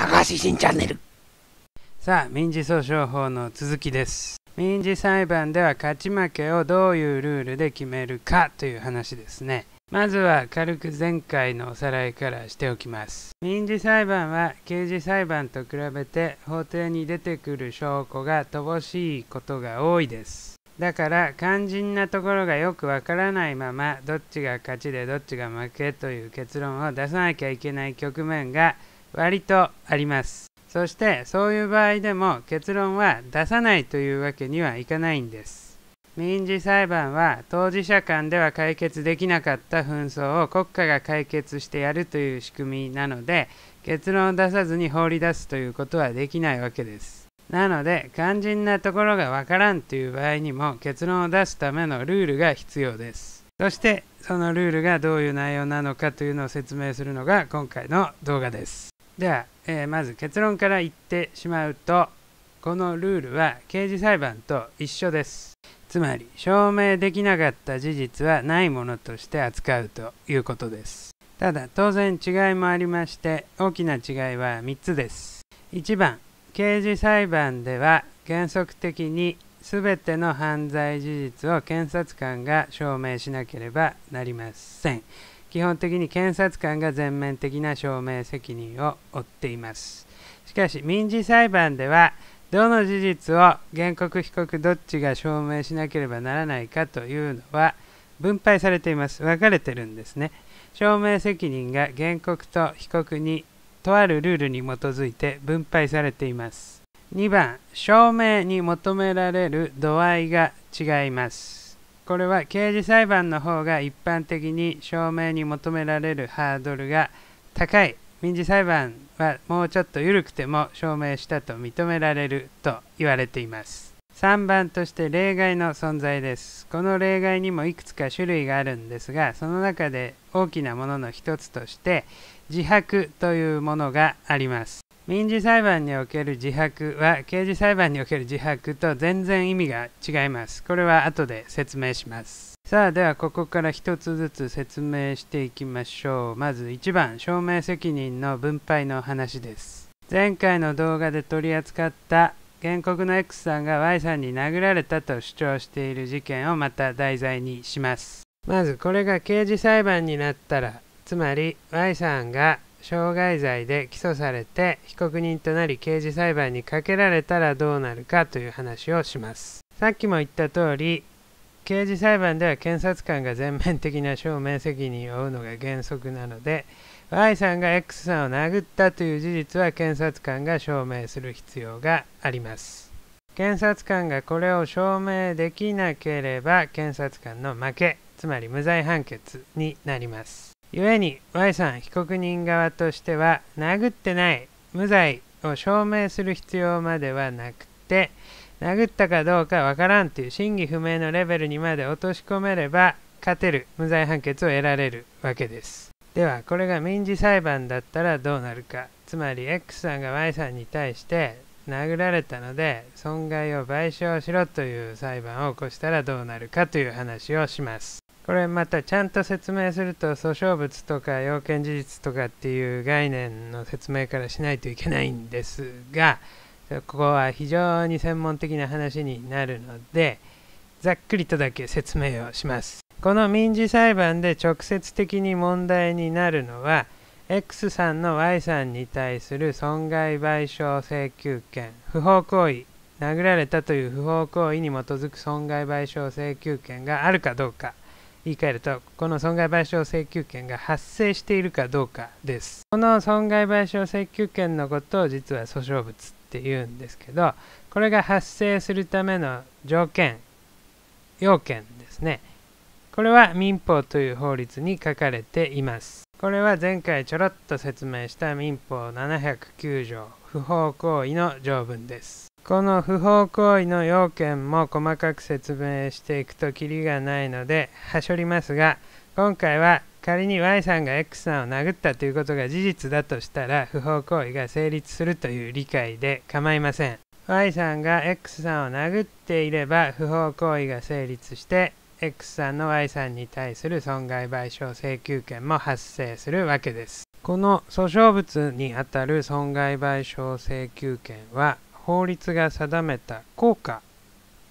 高橋新チャンネルさあ民事訴訟法の続きです民事裁判では勝ち負けをどういうルールで決めるかという話ですねまずは軽く前回のおさらいからしておきます民事裁判は刑事裁判と比べて法廷に出てくる証拠が乏しいことが多いですだから肝心なところがよくわからないままどっちが勝ちでどっちが負けという結論を出さなきゃいけない局面が割とあります。そしてそういう場合でも結論は出さないというわけにはいかないんです。民事裁判は当事者間では解決できなかった紛争を国家が解決してやるという仕組みなので結論を出さずに放り出すということはできないわけです。なので肝心なところがわからんという場合にも結論を出すためのルールが必要です。そしてそのルールがどういう内容なのかというのを説明するのが今回の動画です。では、えー、まず結論から言ってしまうとこのルールは刑事裁判と一緒ですつまり証明できなかった事実はないものとして扱うということですただ当然違いもありまして大きな違いは3つです1番刑事裁判では原則的に全ての犯罪事実を検察官が証明しなければなりません基本的に検察官が全面的な証明責任を負っています。しかし民事裁判ではどの事実を原告被告どっちが証明しなければならないかというのは分配されています。分かれてるんですね。証明責任が原告と被告にとあるルールに基づいて分配されています。2番、証明に求められる度合いが違います。これは刑事裁判の方が一般的に証明に求められるハードルが高い民事裁判はもうちょっと緩くても証明したと認められると言われています3番として例外の存在ですこの例外にもいくつか種類があるんですがその中で大きなものの一つとして自白というものがあります民事裁判における自白は刑事裁判における自白と全然意味が違います。これは後で説明します。さあではここから1つずつ説明していきましょう。まず1番証明責任の分配の話です。前回の動画で取り扱った原告の X さんが Y さんに殴られたと主張している事件をまた題材にします。まずこれが刑事裁判になったらつまり Y さんが傷害罪で起訴されて被告人となり刑事裁判にかけられたらどうなるかという話をしますさっきも言った通り刑事裁判では検察官が全面的な証明責任を負うのが原則なので Y さんが X さんを殴ったという事実は検察官が証明する必要があります検察官がこれを証明できなければ検察官の負けつまり無罪判決になります故に Y さん被告人側としては殴ってない無罪を証明する必要まではなくて殴ったかどうかわからんという真偽不明のレベルにまで落とし込めれば勝てる無罪判決を得られるわけですではこれが民事裁判だったらどうなるかつまり X さんが Y さんに対して殴られたので損害を賠償しろという裁判を起こしたらどうなるかという話をしますこれまたちゃんと説明すると訴訟物とか要件事実とかっていう概念の説明からしないといけないんですが ここは非常に専門的な話になるのでざっくりとだけ説明をしますこの民事裁判で直接的に問題になるのは X さんの Y さんに対する損害賠償請求権不法行為殴られたという不法行為に基づく損害賠償請求権があるかどうか言い換えるとこの損害賠償請求権が発生しているかどうかですこの損害賠償請求権のことを実は訴訟物っていうんですけどこれが発生するための条件要件ですねこれは民法という法律に書かれていますこれは前回ちょろっと説明した民法709条不法行為の条文ですこの不法行為の要件も細かく説明していくとキリがないので、はしょりますが、今回は仮に Y さんが X さんを殴ったということが事実だとしたら、不法行為が成立するという理解で構いません。Y さんが X さんを殴っていれば、不法行為が成立して、X さんの Y さんに対する損害賠償請求権も発生するわけです。この訴訟物にあたる損害賠償請求権は法律が定めた効果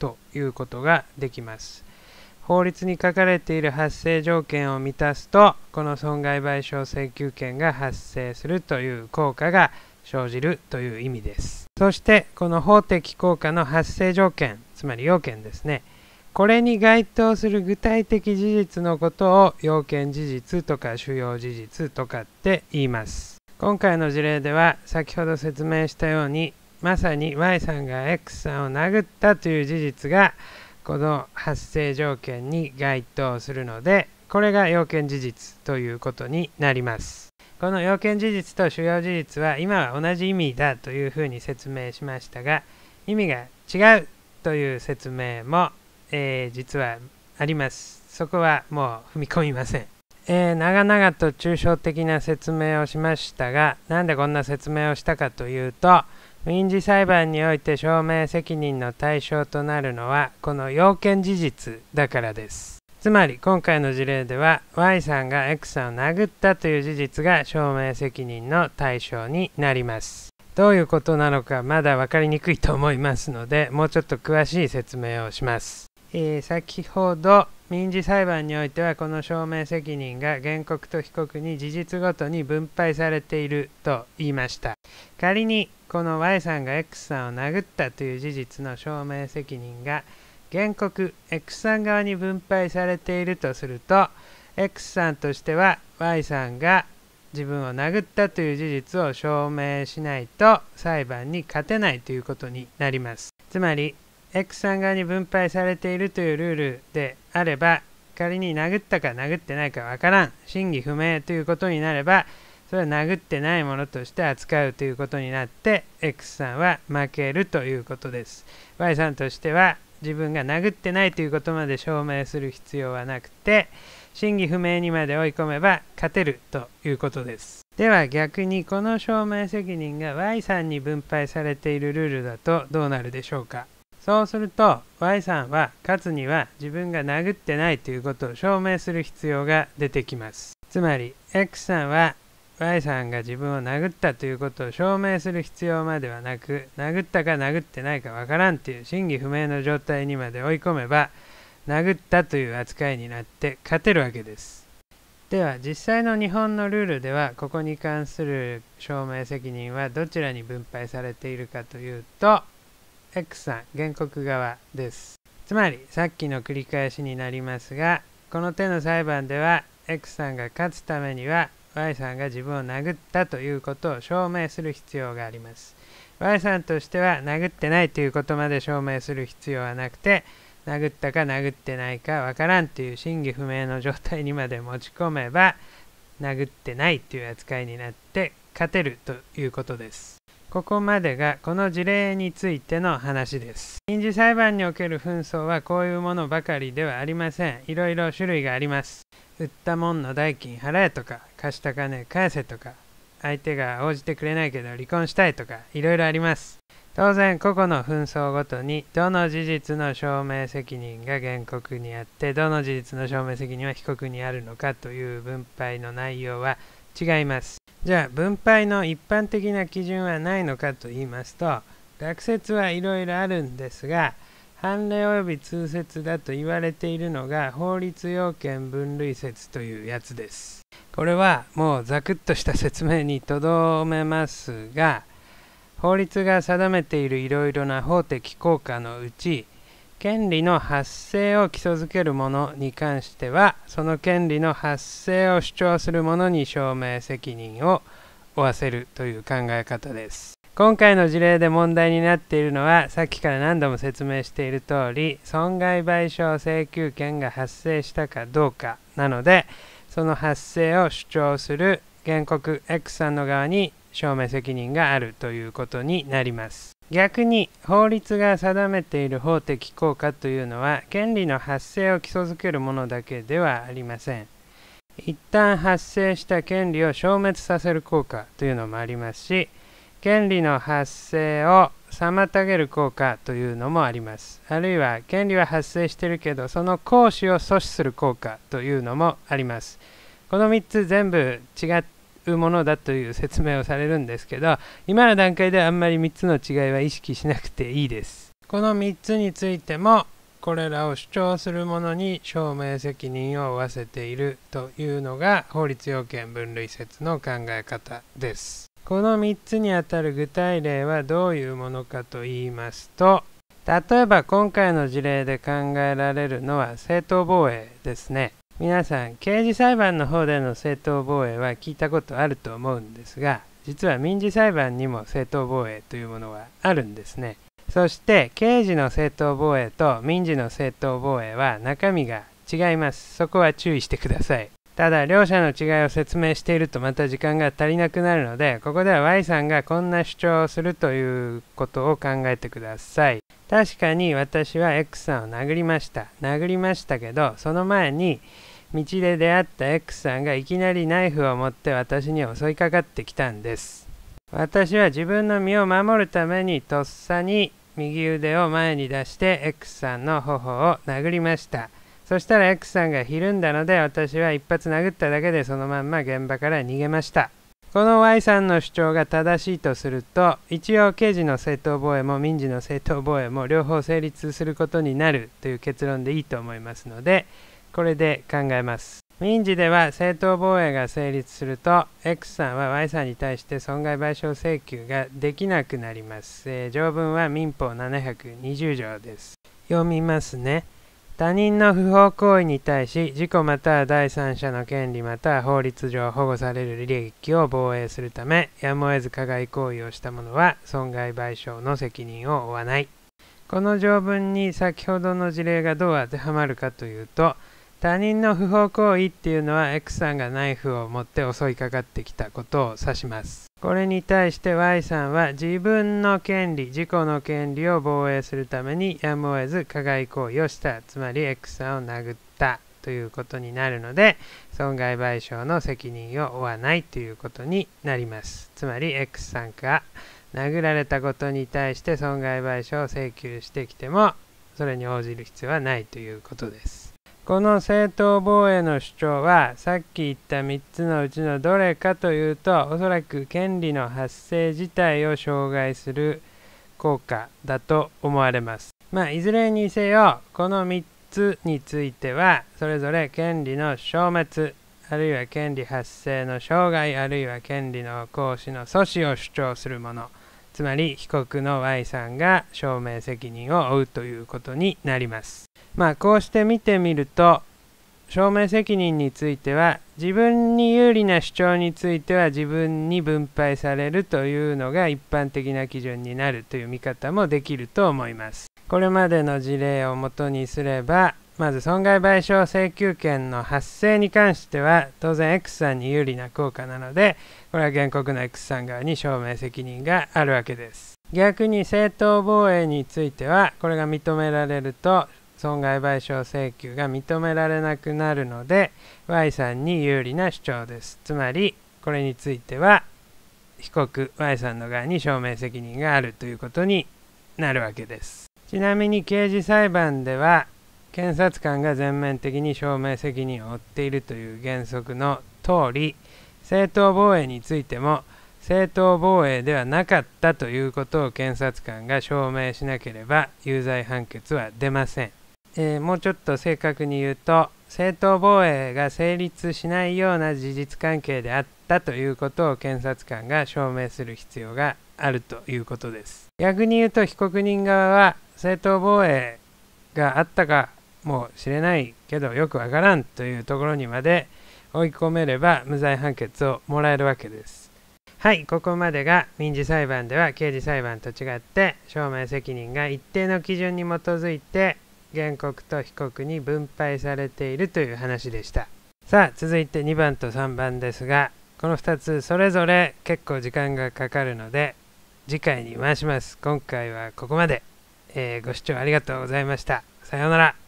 ということができます。法律に書かれている発生条件を満たすとこの損害賠償請求権が発生するという効果が生じるという意味ですそしてこの法的効果の発生条件つまり要件ですねこれに該当する具体的事実のことを要件事実とか主要事実とかって言います今回の事例では先ほど説明したようにまさに Y さんが X さんを殴ったという事実がこの発生条件に該当するのでこれが要件事実ということになりますこの要件事実と主要事実は今は同じ意味だというふうに説明しましたが意味が違うという説明も、えー、実はありますそこはもう踏み込みません、えー、長々と抽象的な説明をしましたがなんでこんな説明をしたかというと民事裁判において証明責任の対象となるのはこの要件事実だからですつまり今回の事例では Y さんが X さんを殴ったという事実が証明責任の対象になりますどういうことなのかまだ分かりにくいと思いますのでもうちょっと詳しい説明をしますえー、先ほど民事裁判においてはこの証明責任が原告と被告に事実ごとに分配されていると言いました仮にこの Y さんが X さんを殴ったという事実の証明責任が原告 X さん側に分配されているとすると X さんとしては Y さんが自分を殴ったという事実を証明しないと裁判に勝てないということになりますつまり X さん側に分配されているというルールであれば仮に殴ったか殴ってないかわからん真偽不明ということになればそれは殴ってないものとして扱うということになって X さんは負けるということです Y さんとしては自分が殴ってないということまで証明する必要はなくて真偽不明にまで追い込めば勝てるということですでは逆にこの証明責任が Y さんに分配されているルールだとどうなるでしょうかそうすると Y さんは勝つには自分が殴ってないということを証明する必要が出てきます。つまり X さんは Y さんが自分を殴ったということを証明する必要まではなく殴ったか殴ってないかわからんという真偽不明の状態にまで追い込めば殴ったという扱いになって勝てるわけです。では実際の日本のルールではここに関する証明責任はどちらに分配されているかというと X さん原告側です。つまりさっきの繰り返しになりますがこの手の裁判では X さんが勝つためには Y さんが自分を殴ったということを証明する必要があります。Y さんとしては殴ってないということまで証明する必要はなくて殴ったか殴ってないかわからんという真偽不明の状態にまで持ち込めば殴ってないという扱いになって勝てるということです。ここまでがこの事例についての話です。民事裁判における紛争はこういうものばかりではありません。いろいろ種類があります。売ったもんの代金払えとか、貸した金返せとか、相手が応じてくれないけど離婚したいとか、いろいろあります。当然、個々の紛争ごとに、どの事実の証明責任が原告にあって、どの事実の証明責任は被告にあるのかという分配の内容は、違います。じゃあ分配の一般的な基準はないのかと言いますと学説はいろいろあるんですが判例及び通説だと言われているのが法律要件分類説というやつです。これはもうざくっとした説明にとどめますが法律が定めているいろいろな法的効果のうち権利の発生を基礎づけるものに関してはその権利の発生を主張するものに証明責任を負わせるという考え方です今回の事例で問題になっているのはさっきから何度も説明している通り損害賠償請求権が発生したかどうかなのでその発生を主張する原告 X さんの側に証明責任があるということになります逆に法律が定めている法的効果というのは権利の発生を基礎づけるものだけではありません一旦発生した権利を消滅させる効果というのもありますし権利の発生を妨げる効果というのもありますあるいは権利は発生してるけどその行使を阻止する効果というのもありますこの3つ全部違っものだという説明をされるんですけど今の段階ではあんまり3つの違いは意識しなくていいですこの3つについてもこれらを主張する者に証明責任を負わせているというのが法律要件分類説の考え方ですこの3つにあたる具体例はどういうものかと言いますと例えば今回の事例で考えられるのは正当防衛ですね皆さん刑事裁判の方での正当防衛は聞いたことあると思うんですが実は民事裁判にも正当防衛というものはあるんですねそして刑事の正当防衛と民事の正当防衛は中身が違いますそこは注意してくださいただ両者の違いを説明しているとまた時間が足りなくなるのでここでは Y さんがこんな主張をするということを考えてください確かに私は X さんを殴りました殴りましたけどその前に道で出会った X さんがいきなりナイフを持って私に襲いかかってきたんです私は自分の身を守るためにとっさに右腕を前に出して X さんの頬を殴りましたそしたら X さんがひるんだので私は一発殴っただけでそのまんま現場から逃げましたこの Y さんの主張が正しいとすると一応刑事の正当防衛も民事の正当防衛も両方成立することになるという結論でいいと思いますのでこれで考えます。民事では正当防衛が成立すると X さんは Y さんに対して損害賠償請求ができなくなります。えー、条文は民法720条です。読みますね。他人の不法行為に対し自己または第三者の権利または法律上保護される利益を防衛するためやむを得ず加害行為をした者は損害賠償の責任を負わないこの条文に先ほどの事例がどう当てはまるかというと他人の不法行為っていうのは X さんがナイフを持って襲いかかってきたことを指しますこれに対して Y さんは自分の権利自己の権利を防衛するためにやむを得ず加害行為をしたつまり X さんを殴ったということになるので損害賠償の責任を負わないということになりますつまり X さんが殴られたことに対して損害賠償を請求してきてもそれに応じる必要はないということですこの正当防衛の主張はさっき言った3つのうちのどれかというとおそらく権利の発生自体を障害する効果だと思われます。まあいずれにせよこの3つについてはそれぞれ権利の消滅あるいは権利発生の障害あるいは権利の行使の阻止を主張するものつまり被告の Y さんが証明責任を負うということになります。まあこうして見てみると証明責任については自分に有利な主張については自分に分配されるというのが一般的な基準になるという見方もできると思います。これまでの事例をもとにすればまず損害賠償請求権の発生に関しては当然 X さんに有利な効果なのでこれは原告の X さん側に証明責任があるわけです逆に正当防衛についてはこれが認められると損害賠償請求が認められなくなるので Y さんに有利な主張ですつまりこれについては被告 Y さんの側に証明責任があるということになるわけですちなみに刑事裁判では検察官が全面的に証明責任を負っているという原則の通り正当防衛についても正当防衛ではなかったということを検察官が証明しなければ有罪判決は出ません、えー、もうちょっと正確に言うと正当防衛が成立しないような事実関係であったということを検察官が証明する必要があるということです逆に言うと被告人側は正当防衛があったかもしれないけどよくわからんというところにまで追い込めれば無罪判決をもらえるわけです。はい、ここまでが民事裁判では刑事裁判と違って証明責任が一定の基準に基づいて原告と被告に分配されているという話でした。さあ、続いて2番と3番ですが、この2つそれぞれ結構時間がかかるので次回に回します。今回はここまで。えー、ご視聴ありがとうございました。さようなら。